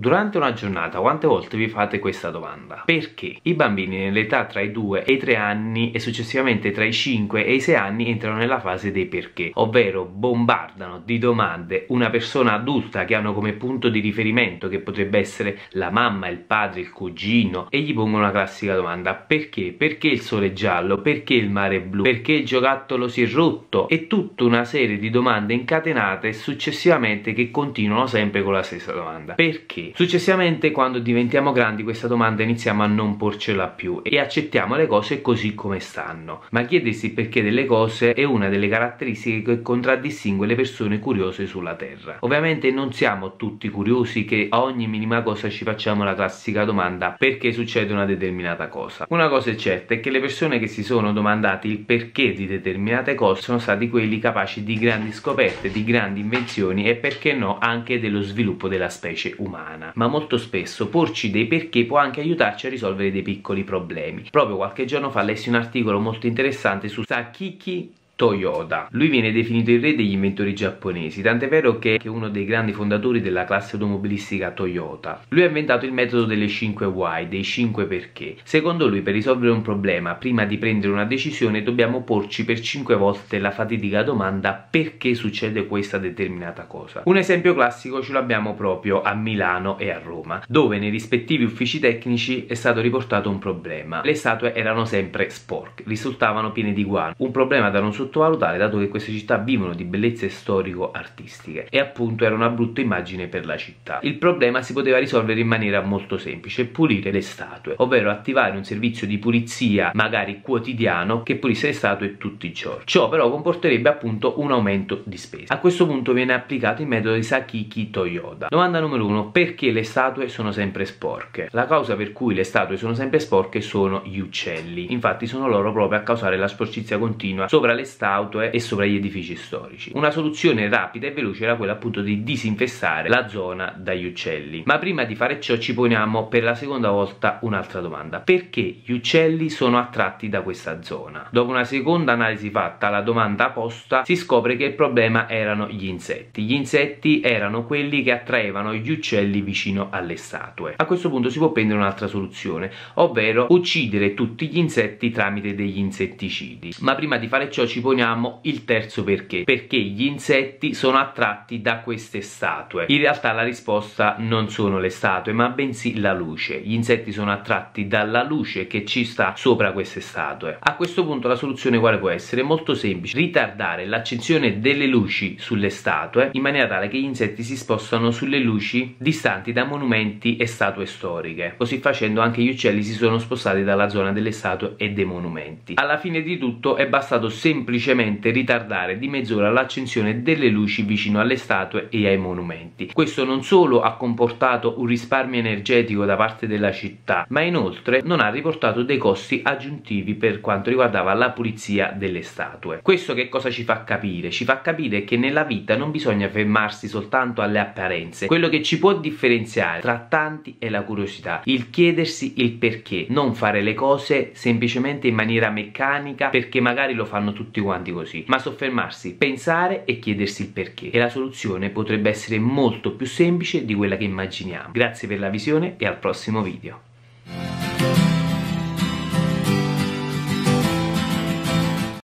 Durante una giornata quante volte vi fate questa domanda? Perché i bambini nell'età tra i 2 e i 3 anni e successivamente tra i 5 e i 6 anni entrano nella fase dei perché, ovvero bombardano di domande una persona adulta che hanno come punto di riferimento che potrebbe essere la mamma, il padre, il cugino e gli pongono la classica domanda perché? Perché il sole è giallo? Perché il mare è blu? Perché il giocattolo si è rotto? E tutta una serie di domande incatenate successivamente che continuano sempre con la stessa domanda. Perché? Successivamente quando diventiamo grandi questa domanda iniziamo a non porcela più e accettiamo le cose così come stanno. Ma chiedersi il perché delle cose è una delle caratteristiche che contraddistingue le persone curiose sulla Terra. Ovviamente non siamo tutti curiosi che a ogni minima cosa ci facciamo la classica domanda perché succede una determinata cosa. Una cosa è certa è che le persone che si sono domandati il perché di determinate cose sono stati quelli capaci di grandi scoperte, di grandi invenzioni e perché no anche dello sviluppo della specie umana quotidiana, ma molto spesso porci dei perché può anche aiutarci a risolvere dei piccoli problemi. Proprio qualche giorno fa lessi un articolo molto interessante su Sakiki Toyota. Lui viene definito il re degli inventori giapponesi, tant'è vero che è uno dei grandi fondatori della classe automobilistica Toyota. Lui ha inventato il metodo delle 5 why, dei 5 perché. Secondo lui per risolvere un problema, prima di prendere una decisione dobbiamo porci per 5 volte la fatidica domanda perché succede questa determinata cosa. Un esempio classico ce l'abbiamo proprio a Milano e a Roma, dove nei rispettivi uffici tecnici è stato riportato un problema. Le statue erano sempre sporche, risultavano piene di guano, un problema da non sottolineare sottovalutare dato che queste città vivono di bellezze storico-artistiche e appunto era una brutta immagine per la città. Il problema si poteva risolvere in maniera molto semplice, pulire le statue, ovvero attivare un servizio di pulizia magari quotidiano che pulisse le statue tutti i giorni. Ciò però comporterebbe appunto un aumento di spesa. A questo punto viene applicato il metodo di Sakiki Toyoda. Domanda numero 1: perché le statue sono sempre sporche? La causa per cui le statue sono sempre sporche sono gli uccelli. Infatti sono loro proprio a causare la sporcizia continua sopra le statue quest'auto eh, e sopra gli edifici storici. Una soluzione rapida e veloce era quella appunto di disinfestare la zona dagli uccelli. Ma prima di fare ciò ci poniamo per la seconda volta un'altra domanda. Perché gli uccelli sono attratti da questa zona? Dopo una seconda analisi fatta alla domanda posta si scopre che il problema erano gli insetti. Gli insetti erano quelli che attraevano gli uccelli vicino alle statue. A questo punto si può prendere un'altra soluzione, ovvero uccidere tutti gli insetti tramite degli insetticidi. Ma prima di fare ciò ci poniamo il terzo perché, perché gli insetti sono attratti da queste statue. In realtà la risposta non sono le statue, ma bensì la luce. Gli insetti sono attratti dalla luce che ci sta sopra queste statue. A questo punto la soluzione quale può essere? Molto semplice, ritardare l'accensione delle luci sulle statue in maniera tale che gli insetti si spostano sulle luci distanti da monumenti e statue storiche. Così facendo anche gli uccelli si sono spostati dalla zona delle statue e dei monumenti. Alla fine di tutto è bastato semplicemente semplicemente ritardare di mezz'ora l'accensione delle luci vicino alle statue e ai monumenti. Questo non solo ha comportato un risparmio energetico da parte della città, ma inoltre non ha riportato dei costi aggiuntivi per quanto riguardava la pulizia delle statue. Questo che cosa ci fa capire? Ci fa capire che nella vita non bisogna fermarsi soltanto alle apparenze. Quello che ci può differenziare tra tanti è la curiosità, il chiedersi il perché, non fare le cose semplicemente in maniera meccanica perché magari lo fanno tutti tutti quanti così, ma soffermarsi, pensare e chiedersi il perché. E la soluzione potrebbe essere molto più semplice di quella che immaginiamo. Grazie per la visione e al prossimo video.